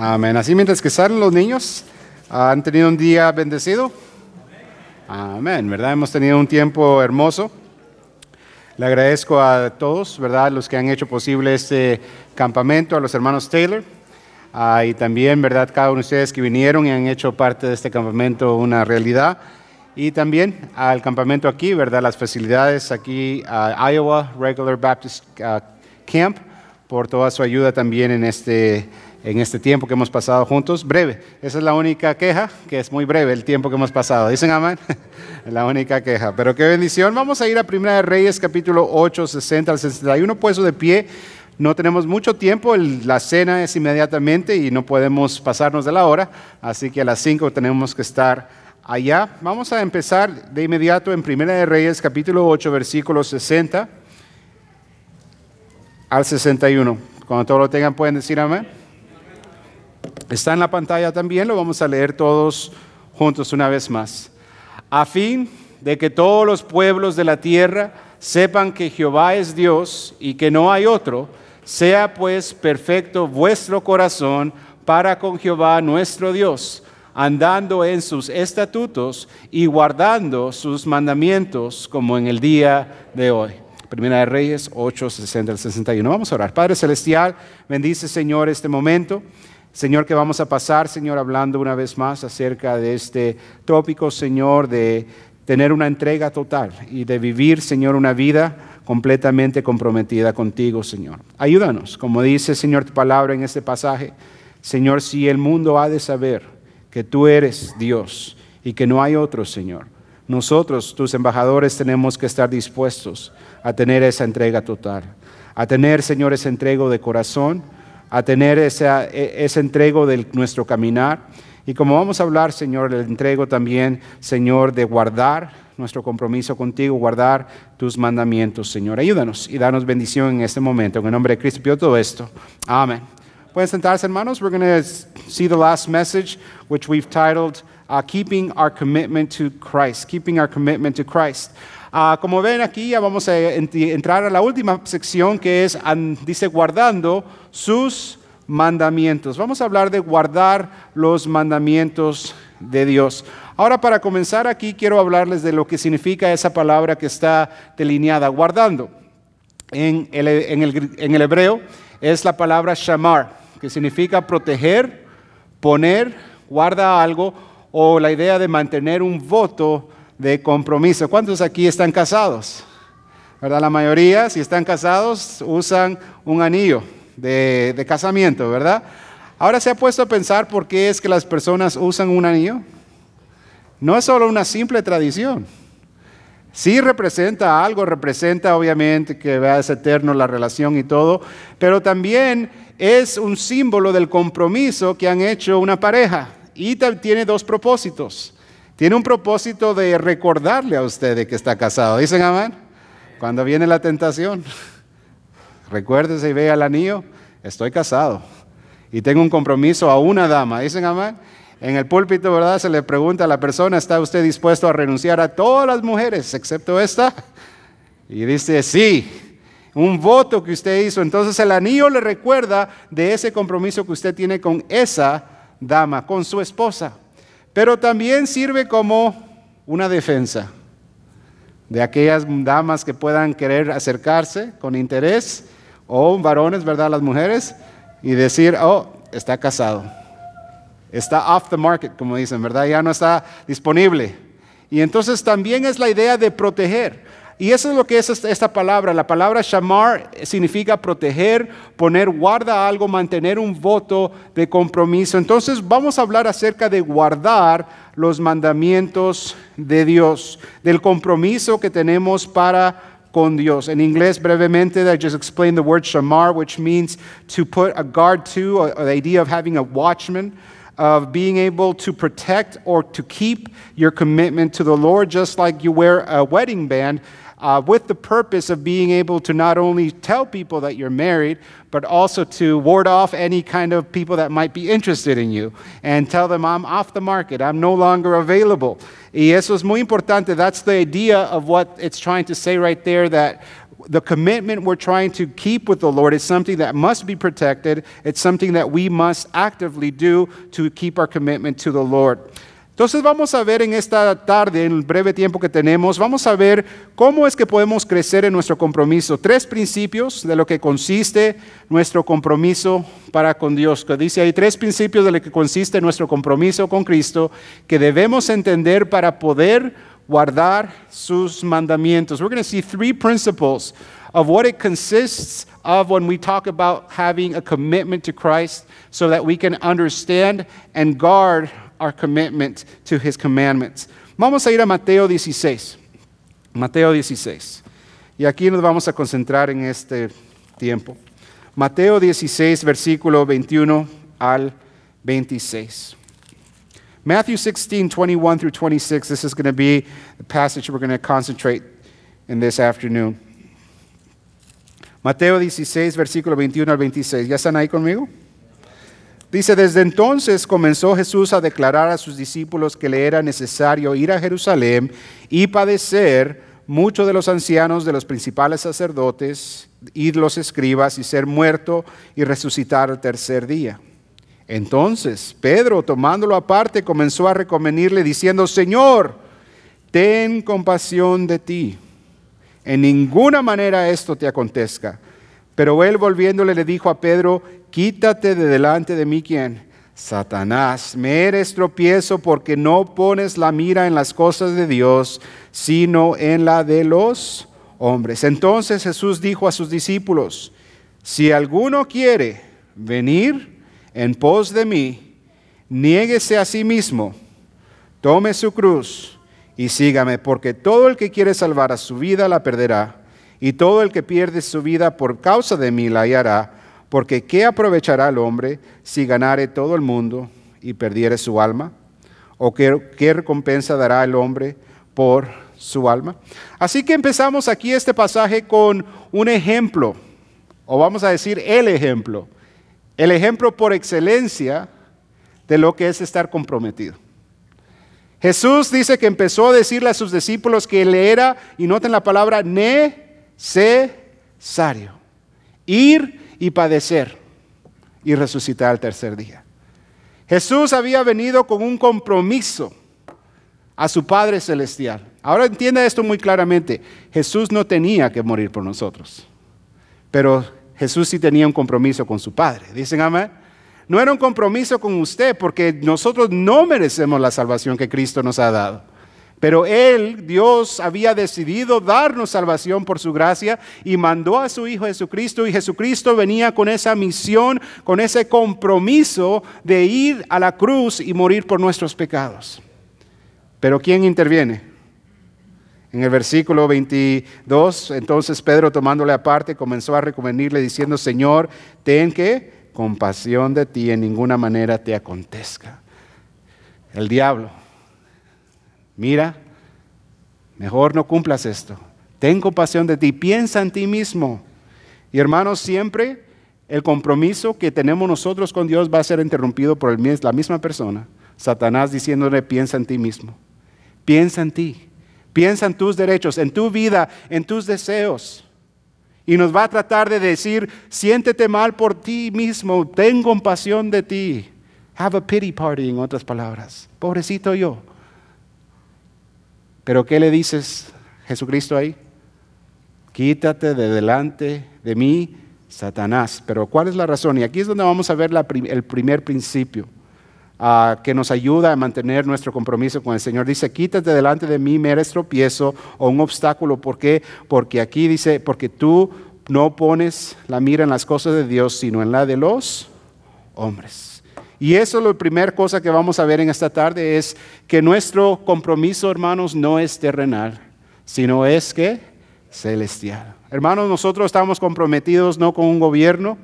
Amén. Así mientras que salen los niños, ah, ¿han tenido un día bendecido? Amén, ¿verdad? Hemos tenido un tiempo hermoso. Le agradezco a todos, ¿verdad? Los que han hecho posible este campamento, a los hermanos Taylor. Ah, y también, ¿verdad? Cada uno de ustedes que vinieron y han hecho parte de este campamento una realidad. Y también al campamento aquí, ¿verdad? Las facilidades aquí, a Iowa Regular Baptist ah, Camp, por toda su ayuda también en este en este tiempo que hemos pasado juntos. Breve, esa es la única queja, que es muy breve el tiempo que hemos pasado. ¿Dicen amén? la única queja. Pero qué bendición. Vamos a ir a Primera de Reyes, capítulo 8, 60 al 61, puesto de pie. No tenemos mucho tiempo, la cena es inmediatamente y no podemos pasarnos de la hora, así que a las 5 tenemos que estar allá. Vamos a empezar de inmediato en Primera de Reyes, capítulo 8, versículo 60 al 61. Cuando todos lo tengan, pueden decir amén. Está en la pantalla también, lo vamos a leer todos juntos una vez más. A fin de que todos los pueblos de la tierra sepan que Jehová es Dios y que no hay otro, sea pues perfecto vuestro corazón para con Jehová nuestro Dios, andando en sus estatutos y guardando sus mandamientos como en el día de hoy. Primera de Reyes 8, 60 al 61. Vamos a orar. Padre Celestial, bendice Señor este momento. Señor, que vamos a pasar, Señor, hablando una vez más acerca de este tópico, Señor, de tener una entrega total y de vivir, Señor, una vida completamente comprometida contigo, Señor. Ayúdanos, como dice, Señor, tu palabra en este pasaje. Señor, si el mundo ha de saber que tú eres Dios y que no hay otro, Señor, nosotros, tus embajadores, tenemos que estar dispuestos a tener esa entrega total, a tener, Señor, ese entrego de corazón a tener e, ese entrego de nuestro caminar. Y como vamos a hablar, Señor, el entrego también, Señor, de guardar nuestro compromiso contigo, guardar tus mandamientos, Señor. Ayúdanos y danos bendición en este momento. En el nombre de Cristo pido todo esto. Amén. Pueden sentarse, hermanos. We're going to see the last message, which we've titled uh, Keeping Our Commitment to Christ. Keeping Our Commitment to Christ. Ah, como ven aquí, ya vamos a entrar a la última sección que es, dice, guardando sus mandamientos. Vamos a hablar de guardar los mandamientos de Dios. Ahora, para comenzar aquí, quiero hablarles de lo que significa esa palabra que está delineada, guardando. En el, en el hebreo es la palabra shamar, que significa proteger, poner, guarda algo, o la idea de mantener un voto de compromiso. ¿Cuántos aquí están casados? ¿Verdad? La mayoría, si están casados, usan un anillo de, de casamiento, ¿verdad? Ahora se ha puesto a pensar por qué es que las personas usan un anillo. No es solo una simple tradición. Sí representa algo, representa obviamente que es eterno la relación y todo, pero también es un símbolo del compromiso que han hecho una pareja y tiene dos propósitos tiene un propósito de recordarle a usted de que está casado. ¿Dicen Amán, Cuando viene la tentación, recuérdese y vea el anillo, estoy casado y tengo un compromiso a una dama. ¿Dicen Amán, En el púlpito, ¿verdad? Se le pregunta a la persona, ¿está usted dispuesto a renunciar a todas las mujeres excepto esta? Y dice, sí un voto que usted hizo. Entonces el anillo le recuerda de ese compromiso que usted tiene con esa dama, con su esposa pero también sirve como una defensa de aquellas damas que puedan querer acercarse con interés, o varones, ¿verdad? Las mujeres, y decir, oh, está casado, está off the market, como dicen, ¿verdad? Ya no está disponible. Y entonces también es la idea de proteger. Y eso es lo que es esta palabra. La palabra shamar significa proteger, poner guarda algo, mantener un voto de compromiso. Entonces vamos a hablar acerca de guardar los mandamientos de Dios, del compromiso que tenemos para con Dios. En inglés, brevemente, I just explained the word shamar, which means to put a guard to, or the idea of having a watchman of being able to protect or to keep your commitment to the Lord, just like you wear a wedding band. uh, with the purpose of being able to not only tell people that you're married, but also to ward off any kind of people that might be interested in you and tell them, I'm off the market, I'm no longer available. Y eso es muy importante. That's the idea of what it's trying to say right there that the commitment we're trying to keep with the Lord is something that must be protected. It's something that we must actively do to keep our commitment to the Lord. Entonces vamos a ver en esta tarde, en el breve tiempo que tenemos, vamos a ver cómo es que podemos crecer en nuestro compromiso. Tres principios de lo que consiste nuestro compromiso para con Dios. Que dice hay tres principios de lo que consiste nuestro compromiso con Cristo que debemos entender para poder guardar sus mandamientos. We're going see three principles of what it consists of when we talk about having a commitment to Christ so that we can understand and guard our commitment to his commandments. Vamos a ir a Mateo 16. Mateo 16. Y aquí nos vamos a concentrar en este tiempo. Mateo 16, versículo 21 al 26. Matthew 16, 21 through 26. This is going to be the passage we're going to concentrate in this afternoon. Mateo 16, versículo 21 al 26. ¿Ya están ahí conmigo? Dice, desde entonces comenzó Jesús a declarar a sus discípulos que le era necesario ir a Jerusalén y padecer mucho de los ancianos, de los principales sacerdotes y los escribas y ser muerto y resucitar al tercer día. Entonces Pedro, tomándolo aparte, comenzó a reconvenirle diciendo, Señor, ten compasión de ti. En ninguna manera esto te acontezca. Pero él volviéndole le dijo a Pedro, quítate de delante de mí quién. Satanás, me eres tropiezo porque no pones la mira en las cosas de Dios, sino en la de los hombres. Entonces Jesús dijo a sus discípulos, si alguno quiere venir en pos de mí, niéguese a sí mismo, tome su cruz y sígame, porque todo el que quiere salvar a su vida la perderá, y todo el que pierde su vida por causa de mí la hallará porque ¿qué aprovechará el hombre si ganare todo el mundo y perdiere su alma? ¿O qué, recompensa dará el hombre por su alma? Así que empezamos aquí este pasaje con un ejemplo, o vamos a decir el ejemplo, el ejemplo por excelencia de lo que es estar comprometido. Jesús dice que empezó a decirle a sus discípulos que le era, y noten la palabra, necesario. Ir y padecer y resucitar al tercer día. Jesús había venido con un compromiso a su Padre Celestial. Ahora entienda esto muy claramente. Jesús no tenía que morir por nosotros, pero Jesús sí tenía un compromiso con su Padre. Dicen amén. No era un compromiso con usted porque nosotros no merecemos la salvación que Cristo nos ha dado. Pero Él, Dios, había decidido darnos salvación por su gracia y mandó a su Hijo Jesucristo y Jesucristo venía con esa misión, con ese compromiso de ir a la cruz y morir por nuestros pecados. Pero ¿quién interviene? En el versículo 22, entonces Pedro tomándole aparte comenzó a recomendarle diciendo, Señor, ten que compasión de ti en ninguna manera te acontezca. El diablo mira, mejor no cumplas esto. Ten compasión de ti, piensa en ti mismo. Y hermanos, siempre el compromiso que tenemos nosotros con Dios va a ser interrumpido por la misma persona. Satanás diciéndole, piensa en ti mismo, piensa en ti, piensa en tus derechos, en tu vida, en tus deseos. Y nos va a tratar de decir, siéntete mal por ti mismo, ten compasión de ti. Have a pity party, en otras palabras. Pobrecito yo. Pero ¿qué le dices Jesucristo ahí? Quítate de delante de mí, Satanás. Pero ¿cuál es la razón? Y aquí es donde vamos a ver el primer principio ah, que nos ayuda a mantener nuestro compromiso con el Señor. Dice, quítate delante de mí, me eres tropiezo o un obstáculo. ¿Por qué? Porque aquí dice, porque tú no pones la mira en las cosas de Dios, sino en la de los hombres. Y eso es la primera cosa que vamos a ver en esta tarde, es que nuestro compromiso, hermanos, no es terrenal, sino es que celestial. Hermanos, nosotros estamos comprometidos no con un gobierno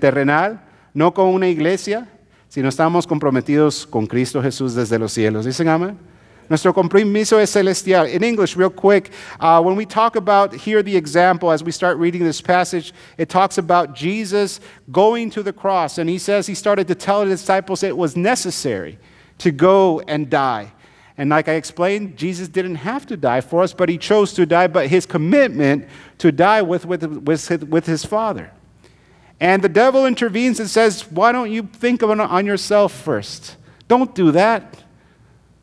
terrenal, no con una iglesia, sino estamos comprometidos con Cristo Jesús desde los cielos. ¿Dicen amén? Nuestro compromiso es celestial. In English, real quick, uh, when we talk about here the example as we start reading this passage, it talks about Jesus going to the cross, and he says he started to tell the disciples it was necessary to go and die. And like I explained, Jesus didn't have to die for us, but he chose to die, but his commitment to die with, with, with, his, with his Father. And the devil intervenes and says, Why don't you think on, on yourself first? Don't do that.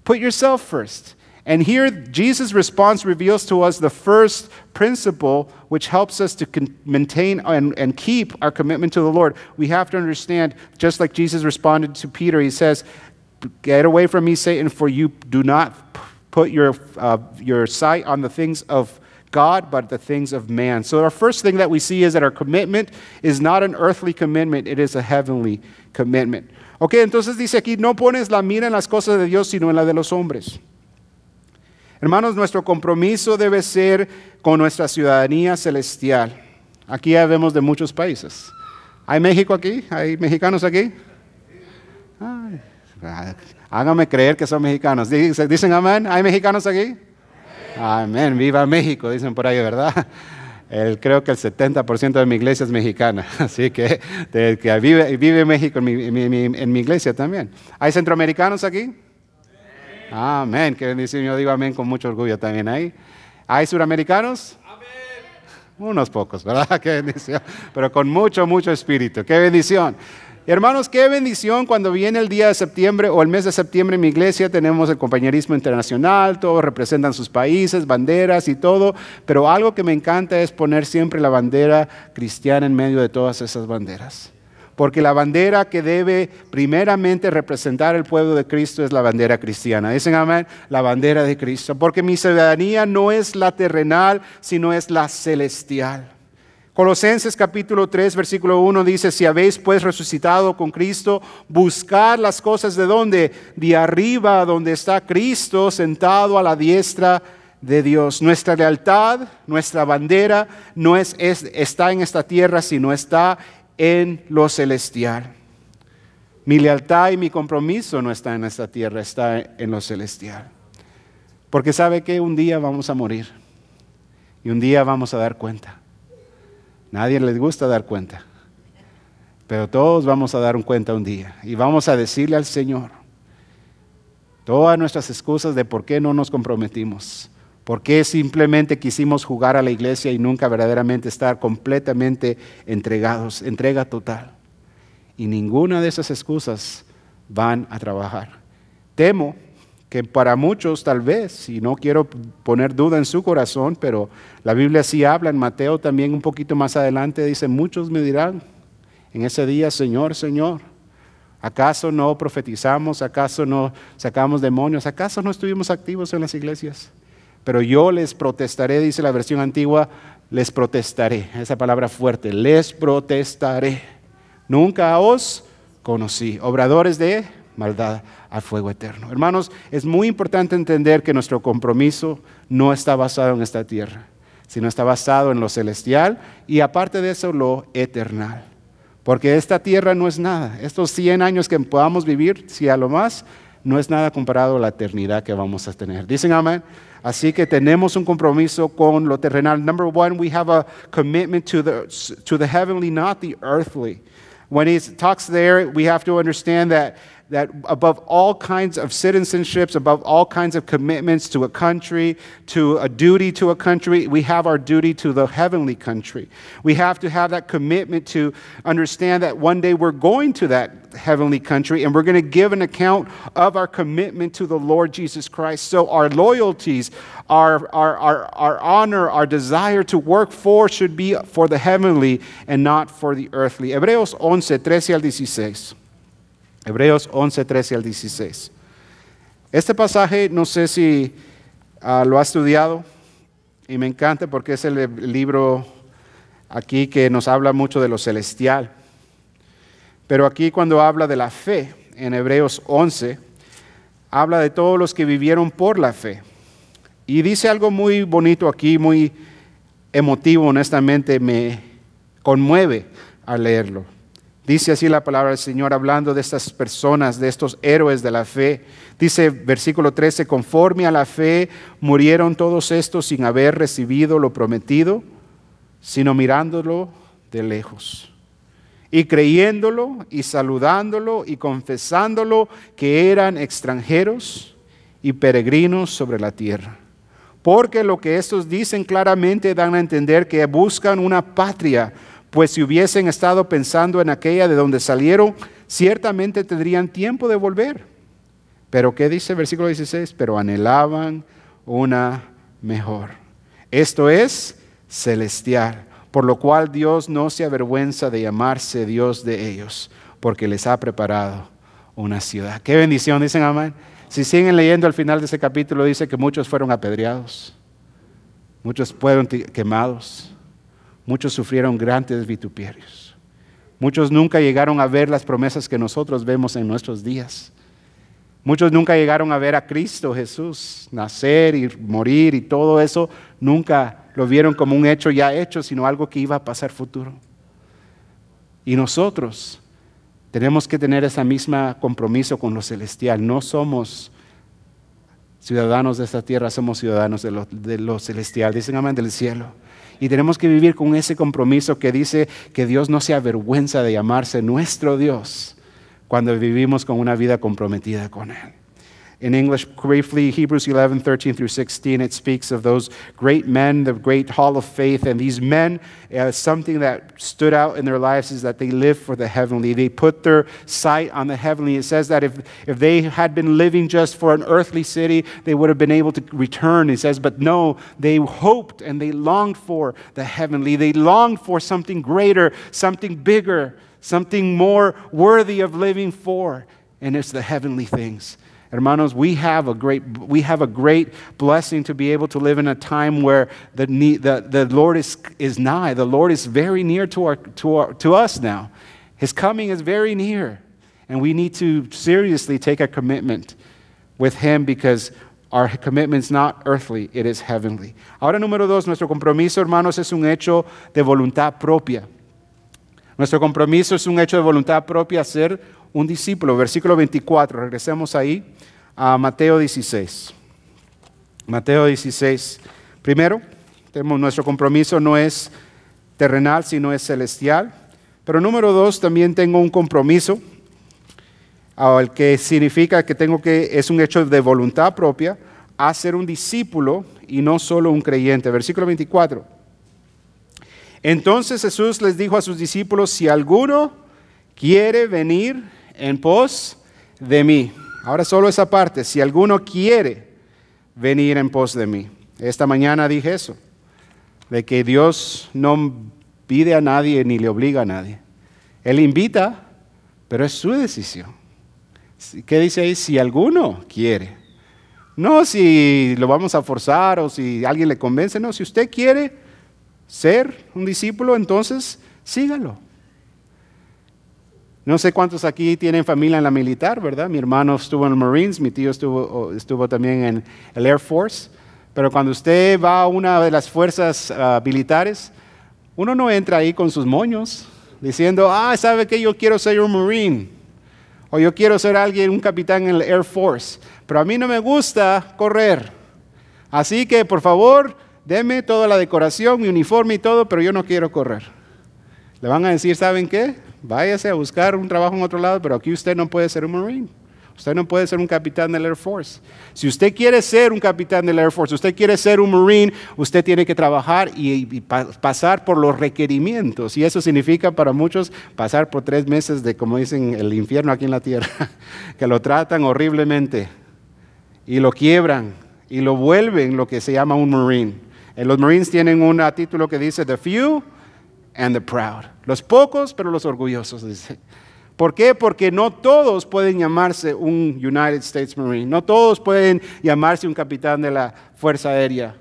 Put yourself first. And here, Jesus' response reveals to us the first principle which helps us to con- maintain and, and keep our commitment to the Lord. We have to understand, just like Jesus responded to Peter, he says, Get away from me, Satan, for you do not p- put your, uh, your sight on the things of God, but the things of man. So, our first thing that we see is that our commitment is not an earthly commitment, it is a heavenly commitment. Ok, entonces dice aquí, no pones la mira en las cosas de Dios, sino en la de los hombres. Hermanos, nuestro compromiso debe ser con nuestra ciudadanía celestial. Aquí ya vemos de muchos países. ¿Hay México aquí? ¿Hay mexicanos aquí? Ay, ah, hágame creer que son mexicanos. dicen amén. ¿Hay mexicanos aquí? Amén. Viva México, dicen por ahí, ¿verdad? creo que el 70% de mi iglesia es mexicana, así que, que vive, México en mi, iglesia también. ¿Hay centroamericanos aquí? Amén. Qué bendición, yo digo amén con mucho orgullo también ahí. ¿Hay suramericanos? Amén. Unos pocos, ¿verdad? Qué bendición. Pero con mucho, mucho espíritu. Qué bendición. Hermanos, qué bendición cuando viene el día de septiembre o el mes de septiembre en mi iglesia tenemos el compañerismo internacional, todos representan sus países, banderas y todo, pero algo que me encanta es poner siempre la bandera cristiana en medio de todas esas banderas. Porque la bandera que debe primeramente representar el pueblo de Cristo es la bandera cristiana. Dicen amén, la bandera de Cristo. Porque mi ciudadanía no es la terrenal, sino es la celestial. Colosenses capítulo 3, versículo 1 dice, si habéis pues resucitado con Cristo, buscar las cosas de donde, de arriba, donde está Cristo sentado a la diestra de Dios. Nuestra lealtad, nuestra bandera no está en esta tierra, sino está en lo celestial. Mi lealtad y mi compromiso no está en esta tierra, está en lo celestial. Porque sabe que un día vamos a morir y un día vamos a dar cuenta. Nadie les gusta dar cuenta. Pero todos vamos a dar un cuenta un día y vamos a decirle al Señor todas nuestras excusas de por qué no nos comprometimos, por qué simplemente quisimos jugar a la iglesia y nunca verdaderamente estar completamente entregados, entrega total. Y ninguna de esas excusas van a trabajar. Temo que para muchos tal vez, y no quiero poner duda en su corazón, pero la Biblia sí habla, en Mateo también un poquito más adelante dice, muchos me dirán en ese día, Señor, Señor, ¿acaso no profetizamos? ¿Acaso no sacamos demonios? ¿Acaso no estuvimos activos en las iglesias? Pero yo les protestaré, dice la versión antigua, les protestaré, esa palabra fuerte, les protestaré. Nunca os conocí, obradores de maldad al fuego eterno. Hermanos, es muy importante entender que nuestro compromiso no está basado en esta tierra, sino está basado en lo celestial y aparte de eso lo eternal. Porque esta tierra no es nada. Estos 100 años que podamos vivir, si a lo más, no es nada comparado a la eternidad que vamos a tener. Dicen amén. Así que tenemos un compromiso con lo terrenal. Number one, we have a commitment to the, to the heavenly, not the earthly. When he talks there, we have to understand that that above all kinds of citizenships, above all kinds of commitments to a country, to a duty to a country, we have our duty to the heavenly country. We have to have that commitment to understand that one day we're going to that heavenly country and we're going to give an account of our commitment to the Lord Jesus Christ. So our loyalties, our, our, our, our honor, our desire to work for should be for the heavenly and not for the earthly. Hebreos 11, 13 al 16. Hebreos 11, 13 al 16. Este pasaje no sé si ah, lo ha estudiado y me encanta porque es el libro aquí que nos habla mucho de lo celestial. Pero aquí cuando habla de la fe, en Hebreos 11, habla de todos los que vivieron por la fe. Y dice algo muy bonito aquí, muy emotivo, honestamente, me conmueve al leerlo. Dice así la palabra del Señor hablando de estas personas, de estos héroes de la fe. Dice versículo 13, conforme a la fe murieron todos estos sin haber recibido lo prometido, sino mirándolo de lejos. Y creyéndolo y saludándolo y confesándolo que eran extranjeros y peregrinos sobre la tierra. Porque lo que estos dicen claramente dan a entender que buscan una patria pues si hubiesen estado pensando en aquella de donde salieron, ciertamente tendrían tiempo de volver. Pero ¿qué dice el versículo 16? Pero anhelaban una mejor. Esto es celestial, por lo cual Dios no se avergüenza de llamarse Dios de ellos, porque les ha preparado una ciudad. Qué bendición, dicen amén. Si siguen leyendo al final de ese capítulo, dice que muchos fueron apedreados, muchos fueron quemados, Muchos sufrieron grandes vituperios. Muchos nunca llegaron a ver las promesas que nosotros vemos en nuestros días. Muchos nunca llegaron a ver a Cristo Jesús nacer y morir y todo eso. Nunca lo vieron como un hecho ya hecho, sino algo que iba a pasar futuro. Y nosotros tenemos que tener ese mismo compromiso con lo celestial. No somos ciudadanos de esta tierra, somos ciudadanos de lo, de lo celestial. Dicen amén del cielo. Y tenemos que vivir con ese compromiso que dice que Dios no se avergüenza de llamarse nuestro Dios cuando vivimos con una vida comprometida con Él. In English, briefly, Hebrews 11, 13 through 16, it speaks of those great men, the great hall of faith. And these men, uh, something that stood out in their lives is that they lived for the heavenly. They put their sight on the heavenly. It says that if, if they had been living just for an earthly city, they would have been able to return. It says, but no, they hoped and they longed for the heavenly. They longed for something greater, something bigger, something more worthy of living for. And it's the heavenly things. Hermanos, we have a great, we have a great blessing to be able to live in a time where the, the, the Lord is, is nigh. The Lord is very near to, our, to, our, to us now. His coming is very near. And we need to seriously take a commitment with Him because our commitment is not earthly, it is heavenly. Ahora, número dos, nuestro compromiso, hermanos, es un hecho de voluntad propia. Nuestro compromiso es un hecho de voluntad propia, ser un discípulo, versículo 24, regresemos ahí a Mateo 16. Mateo 16, primero, tenemos nuestro compromiso no es terrenal, sino es celestial. Pero número dos, también tengo un compromiso, al que significa que tengo que, es un hecho de voluntad propia, hacer un discípulo y no solo un creyente. Versículo 24. Entonces Jesús les dijo a sus discípulos, si alguno quiere venir en pos de mí. Ahora solo esa parte, si alguno quiere venir en pos de mí. Esta mañana dije eso, de que Dios no pide a nadie ni le obliga a nadie. Él invita, pero es su decisión. ¿Qué dice ahí? Si alguno quiere. No si lo vamos a forzar o si alguien le convence, no, si usted quiere ser un discípulo, entonces sígalo. No sé cuántos aquí tienen familia en la militar, ¿verdad? Mi hermano estuvo en Marines, mi tío estuvo, estuvo también en el Air Force. Pero cuando usted va a una de las fuerzas ah, militares, uno no entra ahí con sus moños diciendo, ah, ¿sabe que Yo quiero ser un Marine. O yo quiero ser alguien, un capitán en el Air Force. Pero a mí no me gusta correr. Así que, por favor, deme toda la decoración, mi uniforme y todo, pero yo no quiero correr. Le van a decir, ¿saben qué? váyase a buscar un trabajo en otro lado, pero aquí usted no puede ser un Marine. Usted no puede ser un capitán del Air Force. Si usted quiere ser un capitán del Air Force, usted quiere ser un Marine, usted tiene que trabajar y, pasar por los requerimientos. Y eso significa para muchos pasar por tres meses de, como dicen, el infierno aquí en la tierra, que lo tratan horriblemente y lo quiebran y lo vuelven lo que se llama un Marine. Eh, los Marines tienen un título que dice The Few and the Proud los pocos, pero los orgullosos, dice. ¿Por qué? Porque no todos pueden llamarse un United States Marine, no todos pueden llamarse un capitán de la Fuerza Aérea,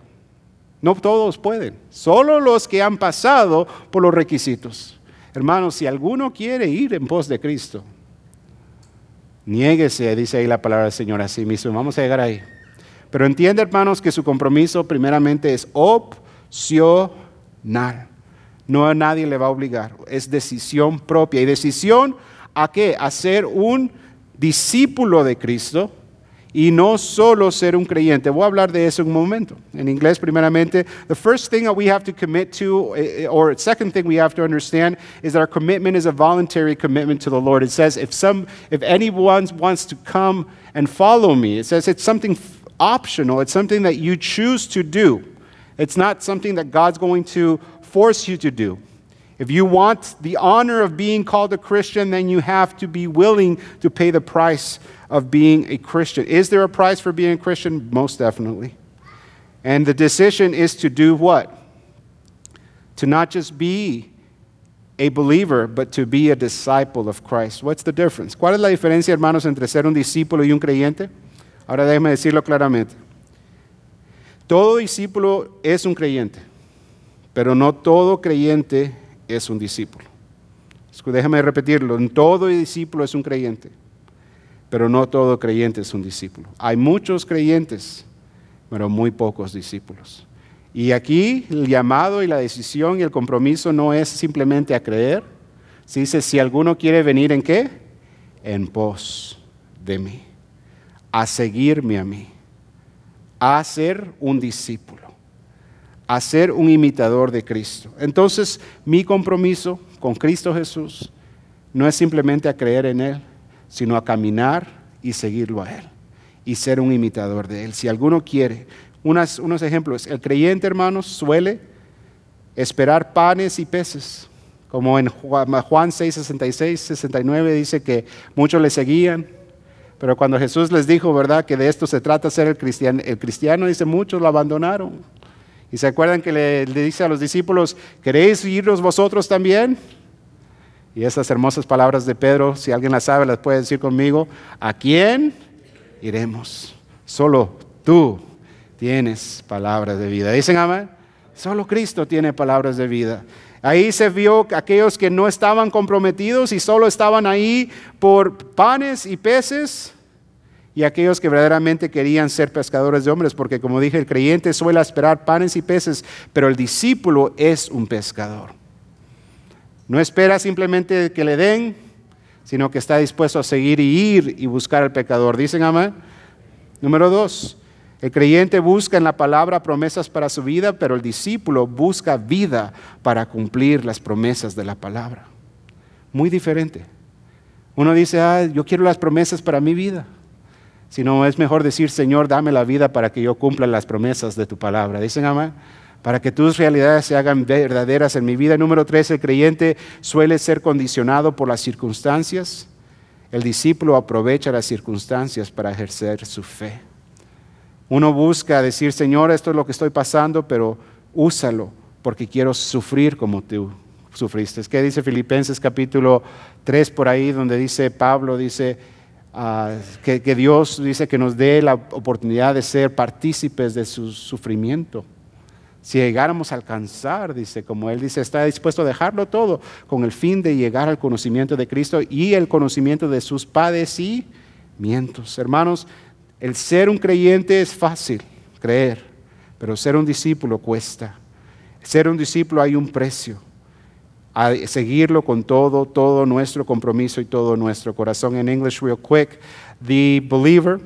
no todos pueden, solo los que han pasado por los requisitos. Hermanos, si alguno quiere ir en pos de Cristo, niéguese, dice ahí la palabra del Señor así sí mismo, vamos a llegar ahí. Pero entiende, hermanos, que su compromiso primeramente es opcional. No a nadie le va a obligar. Es decisión propia. ¿Y decisión a qué? A ser un discípulo de Cristo y no solo ser un creyente. Voy a hablar de eso un momento. En inglés, primeramente, the first thing that we have to commit to, eh, eh, or second thing we have to understand, is that our commitment is a voluntary commitment to the Lord. It says, if some, if anyone wants to come and follow me, it says it's something optional. It's something that you choose to do. It's not something that God's going to force you to do. If you want the honor of being called a Christian, then you have to be willing to pay the price of being a Christian. Is there a price for being a Christian? Most definitely. And the decision is to do what? To not just be a believer, but to be a disciple of Christ. What's the difference? ¿Cuál es la diferencia, hermanos, entre ser un discípulo y un creyente? Ahora déjeme decirlo claramente. Todo discípulo es un creyente. Pero no todo creyente es un discípulo. Déjame repetirlo, todo discípulo es un creyente, pero no todo creyente es un discípulo. Hay muchos creyentes, pero muy pocos discípulos. Y aquí el llamado y la decisión y el compromiso no es simplemente a creer, se dice, si alguno quiere venir en qué, en pos de mí, a seguirme a mí, a ser un discípulo a ser un imitador de Cristo. Entonces, mi compromiso con Cristo Jesús no es simplemente a creer en Él, sino a caminar y seguirlo a Él y ser un imitador de Él. Si alguno quiere, unos ejemplos, el creyente hermanos suele esperar panes y peces, como en Juan 6, 66, 69 dice que muchos le seguían, pero cuando Jesús les dijo, ¿verdad?, que de esto se trata ser el cristiano, el cristiano dice, muchos lo abandonaron. Y se acuerdan que le, dice a los discípulos, ¿queréis irnos vosotros también? Y esas hermosas palabras de Pedro, si alguien las sabe, las puede decir conmigo. ¿A quién iremos? Solo tú tienes palabras de vida. ¿Dicen amén? Solo Cristo tiene palabras de vida. Ahí se vio aquellos que no estaban comprometidos y solo estaban ahí por panes y peces y aquellos que verdaderamente querían ser pescadores de hombres, porque como dije, el creyente suele esperar panes y peces, pero el discípulo es un pescador. No espera simplemente que le den, sino que está dispuesto a seguir y ir y buscar al pecador. ¿Dicen amén? Número dos, el creyente busca en la palabra promesas para su vida, pero el discípulo busca vida para cumplir las promesas de la palabra. Muy diferente. Uno dice, ah, yo quiero las promesas para mi vida sino es mejor decir, Señor, dame la vida para que yo cumpla las promesas de tu palabra. Dicen, amén. Para que tus realidades se hagan verdaderas en mi vida. Número tres, el creyente suele ser condicionado por las circunstancias. El discípulo aprovecha las circunstancias para ejercer su fe. Uno busca decir, Señor, esto es lo que estoy pasando, pero úsalo porque quiero sufrir como tú sufriste. ¿Qué dice Filipenses capítulo tres por ahí, donde dice Pablo, dice, que, que, Dios dice que nos dé la oportunidad de ser partícipes de su sufrimiento. Si llegáramos a alcanzar, dice, como Él dice, está dispuesto a dejarlo todo con el fin de llegar al conocimiento de Cristo y el conocimiento de sus padecimientos. Hermanos, el ser un creyente es fácil, creer, pero ser un discípulo cuesta. Ser un discípulo hay un precio. a seguirlo con todo, todo nuestro compromiso y todo nuestro corazón. In English, real quick, the believer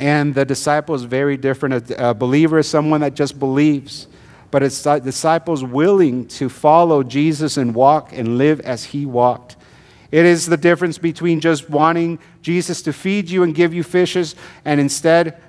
and the disciple is very different. A, believer is someone that just believes, but it's disciples willing to follow Jesus and walk and live as he walked. It is the difference between just wanting Jesus to feed you and give you fishes, and instead,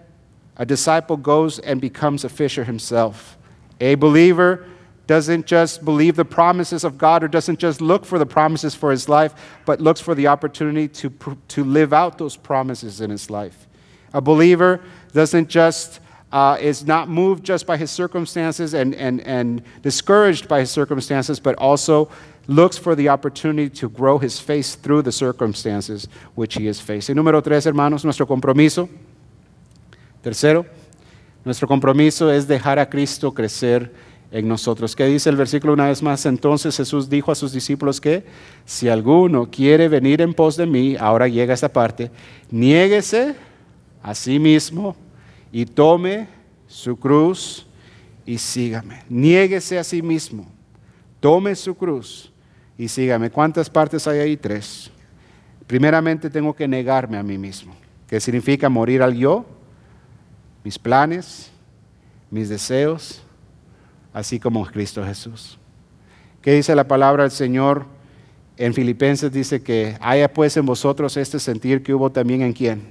a disciple goes and becomes a fisher himself. A believer doesn't just believe the promises of God or doesn't just look for the promises for his life, but looks for the opportunity to, to live out those promises in his life. A believer doesn't just, uh, is not moved just by his circumstances and, and, and discouraged by his circumstances, but also looks for the opportunity to grow his faith through the circumstances which he is facing. Número tres, hermanos, nuestro compromiso. Tercero, nuestro compromiso es dejar a Cristo crecer en nosotros. ¿Qué dice el versículo una vez más? Entonces Jesús dijo a sus discípulos que si alguno quiere venir en pos de mí, ahora llega esta parte, niéguese a sí mismo y tome su cruz y sígame. Niéguese a sí mismo, tome su cruz y sígame. ¿Cuántas partes hay ahí? Tres. Primeramente tengo que negarme a mí mismo, que significa morir al yo, mis planes, mis deseos, así como Cristo Jesús. ¿Qué dice la palabra del Señor? En Filipenses dice que haya pues en vosotros este sentir que hubo también en quién?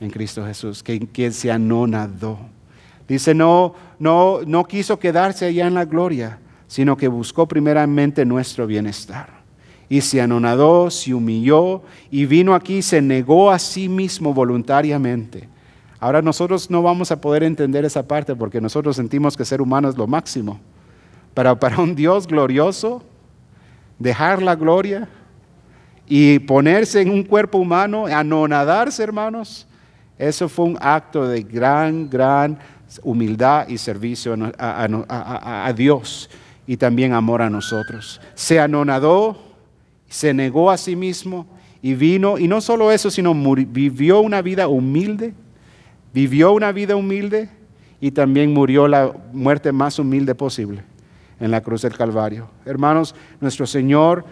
En Cristo Jesús, que quien se anonadó. Dice, no, no, no quiso quedarse allá en la gloria, sino que buscó primeramente nuestro bienestar. Y se anonadó, se humilló y vino aquí, se negó a sí mismo voluntariamente Ahora nosotros no vamos a poder entender esa parte porque nosotros sentimos que ser humano es lo máximo. para un Dios glorioso, dejar la gloria y ponerse en un cuerpo humano, anonadarse hermanos, eso fue un acto de gran, gran humildad y servicio a, Dios y también amor a nosotros. Se anonadó, se negó a sí mismo y vino, y no solo eso, sino vivió una vida humilde vivió una vida humilde y también murió la muerte más humilde posible en la cruz del Calvario. Hermanos, nuestro Señor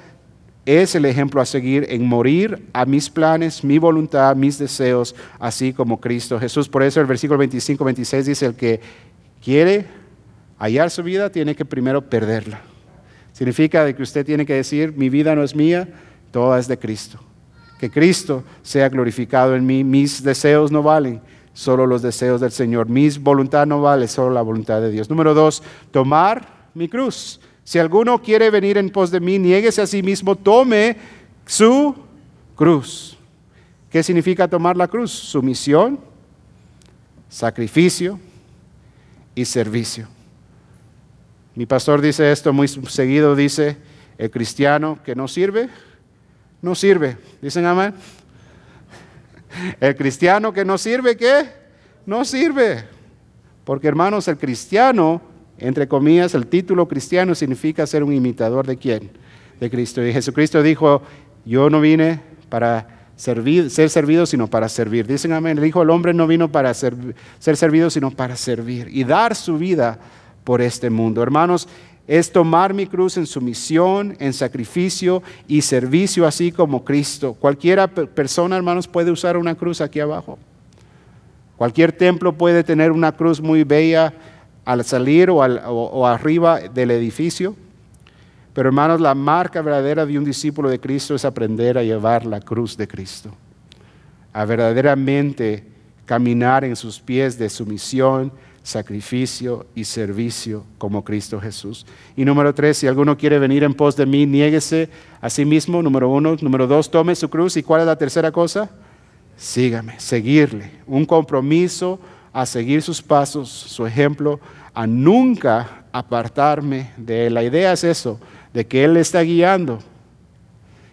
es el ejemplo a seguir en morir a mis planes, mi voluntad, mis deseos, así como Cristo Jesús. Por eso el versículo 25-26 dice, el que quiere hallar su vida tiene que primero perderla. Significa de que usted tiene que decir, mi vida no es mía, toda es de Cristo. Que Cristo sea glorificado en mí, mis deseos no valen, solo los deseos del Señor. Mi voluntad no vale, solo la voluntad de Dios. Número dos, tomar mi cruz. Si alguno quiere venir en pos de mí, niéguese a sí mismo, tome su cruz. ¿Qué significa tomar la cruz? Sumisión, sacrificio y servicio. Mi pastor dice esto muy seguido, dice, el cristiano que no sirve, no sirve. ¿Dicen amén? El cristiano que no sirve, ¿qué? No sirve. Porque hermanos, el cristiano, entre comillas, el título cristiano significa ser un imitador de quién? De Cristo. Y Jesucristo dijo, yo no vine para ser servido, sino para servir. Dicen amén, el Hijo Hombre no vino para ser, ser servido, sino para servir y dar su vida por este mundo. Hermanos, es tomar mi cruz en sumisión, en sacrificio y servicio, así como Cristo. Cualquiera persona, hermanos, puede usar una cruz aquí abajo. Cualquier templo puede tener una cruz muy bella al salir o, arriba del edificio. Pero hermanos, la marca verdadera de un discípulo de Cristo es aprender a llevar la cruz de Cristo, a verdaderamente caminar en sus pies de sumisión, sacrificio y servicio como Cristo Jesús. Y número tres, si alguno quiere venir en pos de mí, niéguese a sí mismo, número uno. Número dos, tome su cruz. ¿Y cuál es la tercera cosa? Sígame, seguirle. Un compromiso a seguir sus pasos, su ejemplo, a nunca apartarme de él. La idea es eso, de que Él le está guiando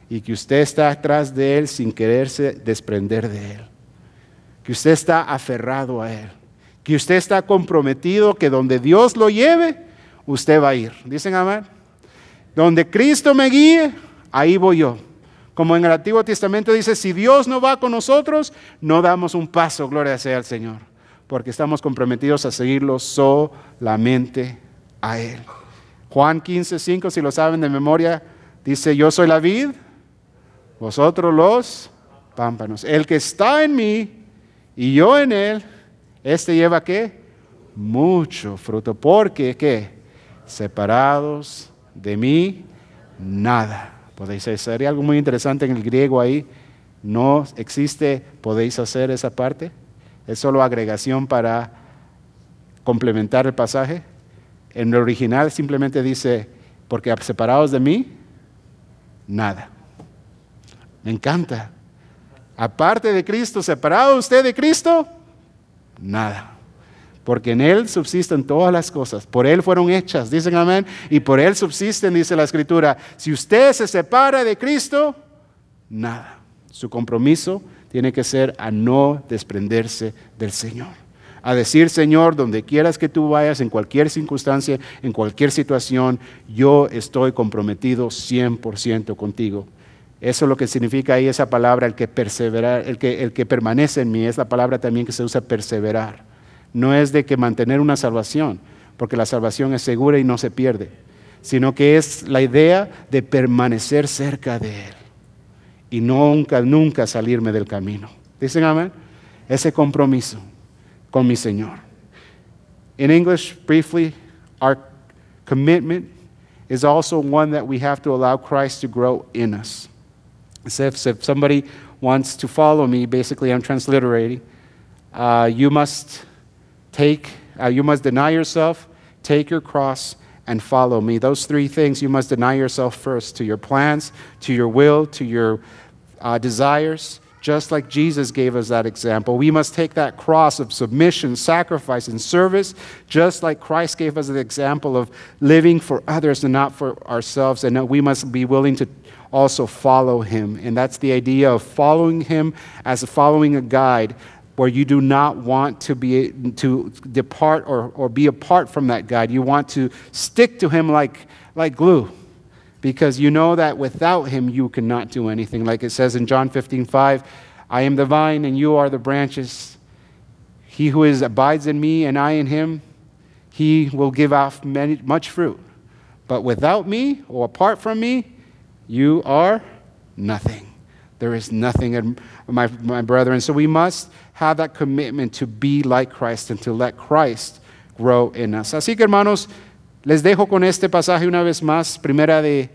y que usted está atrás de Él sin quererse desprender de Él. Que usted está aferrado a Él y usted está comprometido, que donde Dios lo lleve, usted va a ir. Dicen amar. Donde Cristo me guíe, ahí voy yo. Como en el Antiguo Testamento dice, si Dios no va con nosotros, no damos un paso, gloria sea al Señor, porque estamos comprometidos a seguirlo solamente a Él. Juan 15, 5, si lo saben de memoria, dice, yo soy la vid, vosotros los pámpanos. El que está en mí y yo en Él, este lleva qué? Mucho fruto. Porque qué? Separados de mí, nada. Podéis hacer algo muy interesante en el griego ahí. No existe, podéis hacer esa parte. Es solo agregación para complementar el pasaje. En el original simplemente dice, porque separados de mí, nada. Me encanta. Aparte de Cristo, separado usted de Cristo, nada. Porque en Él subsisten todas las cosas. Por Él fueron hechas, dicen amén. Y por Él subsisten, dice la Escritura. Si usted se separa de Cristo, nada. Su compromiso tiene que ser a no desprenderse del Señor. A decir, Señor, donde quieras que tú vayas, en cualquier circunstancia, en cualquier situación, yo estoy comprometido 100% contigo. Eso es lo que significa ahí esa palabra, el que perseverar, el que, permanece en mí, es la palabra también que se usa perseverar. No es de que mantener una salvación, porque la salvación es segura y no se pierde, sino que es la idea de permanecer cerca de Él y nunca, nunca salirme del camino. Dicen amén. Ese compromiso con mi Señor. En English, briefly, our commitment is also one that we have to allow Christ to grow in us. says if somebody wants to follow me, basically I'm transliterating, uh, you must take, uh, you must deny yourself, take your cross, and follow me. Those three things you must deny yourself first to your plans, to your will, to your uh, desires, just like Jesus gave us that example. We must take that cross of submission, sacrifice, and service, just like Christ gave us the example of living for others and not for ourselves. And we must be willing to also follow him. And that's the idea of following him as following a guide where you do not want to be to depart or, or be apart from that guide. You want to stick to him like, like glue. Because you know that without him you cannot do anything. Like it says in John 15, 5, I am the vine and you are the branches. He who is abides in me and I in him, he will give off many, much fruit. But without me or apart from me, you are nothing. There is nothing, my, my brethren. So we must have that commitment to be like Christ and to let Christ grow in us. Así que, hermanos, les dejo con este pasaje una vez más. Primera de,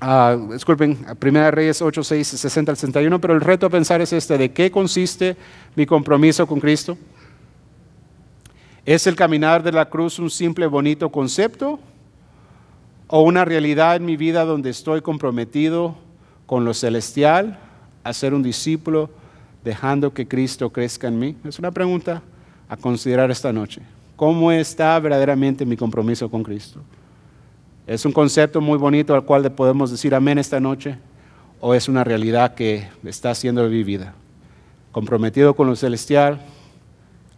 ah, disculpen, Primera Reyes 8, 6, 60 al 61. Pero el reto a pensar es este: ¿de qué consiste mi compromiso con Cristo? ¿Es el caminar de la cruz un simple, bonito concepto? o una realidad en mi vida donde estoy comprometido con lo celestial, a ser un discípulo, dejando que Cristo crezca en mí? Es una pregunta a considerar esta noche. ¿Cómo está verdaderamente mi compromiso con Cristo? ¿Es un concepto muy bonito al cual le podemos decir amén esta noche? ¿O es una realidad que está siendo vivida? Comprometido con lo celestial,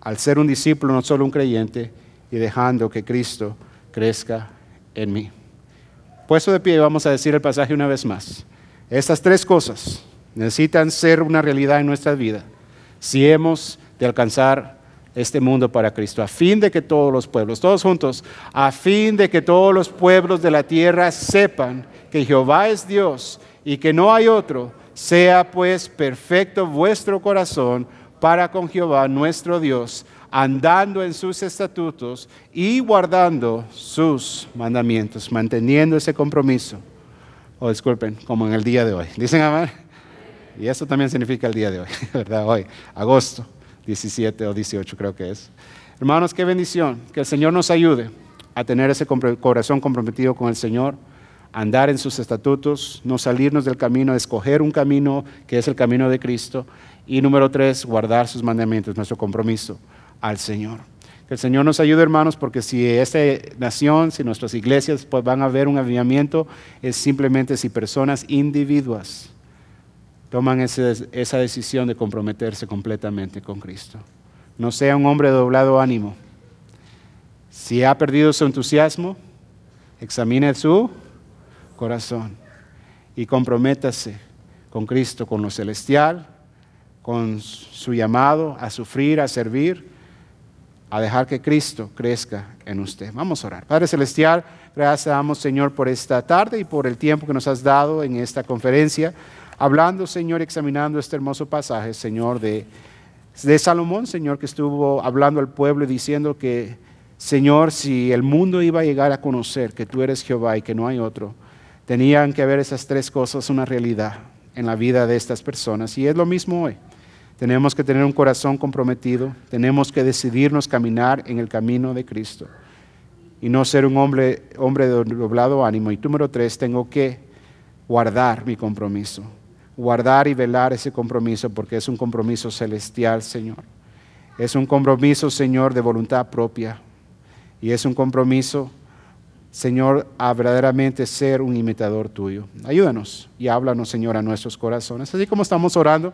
al ser un discípulo, no solo un creyente, y dejando que Cristo crezca en mí. Puesto de pie, vamos a decir el pasaje una vez más. Estas tres cosas necesitan ser una realidad en nuestra vida si hemos de alcanzar este mundo para Cristo, a fin de que todos los pueblos, todos juntos, a fin de que todos los pueblos de la tierra sepan que Jehová es Dios y que no hay otro, sea pues perfecto vuestro corazón para con Jehová nuestro Dios andando en sus estatutos y guardando sus mandamientos, manteniendo ese compromiso. O oh, disculpen, como en el día de hoy. ¿Dicen amén? Y eso también significa el día de hoy, ¿verdad? Hoy, agosto 17 o 18 creo que es. Hermanos, qué bendición. Que el Señor nos ayude a tener ese corazón comprometido con el Señor, andar en sus estatutos, no salirnos del camino, escoger un camino que es el camino de Cristo. Y número tres, guardar sus mandamientos, nuestro compromiso al Señor. Que el Señor nos ayude, hermanos, porque si esta nación, si nuestras iglesias pues, van a ver un avivamiento, es simplemente si personas individuas toman esa decisión de comprometerse completamente con Cristo. No sea un hombre de doblado ánimo. Si ha perdido su entusiasmo, examine su corazón y comprométase con Cristo, con lo celestial, con su llamado a sufrir, a servir a dejar que Cristo crezca en usted. Vamos a orar. Padre Celestial, gracias Señor, por esta tarde y por el tiempo que nos has dado en esta conferencia, hablando, Señor, examinando este hermoso pasaje, Señor, de, de Salomón, Señor, que estuvo hablando al pueblo y diciendo que, Señor, si el mundo iba a llegar a conocer que tú eres Jehová y que no hay otro, tenían que haber esas tres cosas una realidad en la vida de estas personas. Y es lo mismo hoy. Tenemos que tener un corazón comprometido, tenemos que decidirnos caminar en el camino de Cristo y no ser un hombre, hombre de doblado ánimo. Y número tres, tengo que guardar mi compromiso, guardar y velar ese compromiso porque es un compromiso celestial, Señor. Es un compromiso, Señor, de voluntad propia y es un compromiso, Señor, a verdaderamente ser un imitador tuyo. Ayúdanos y háblanos, Señor, a nuestros corazones. Así como estamos orando.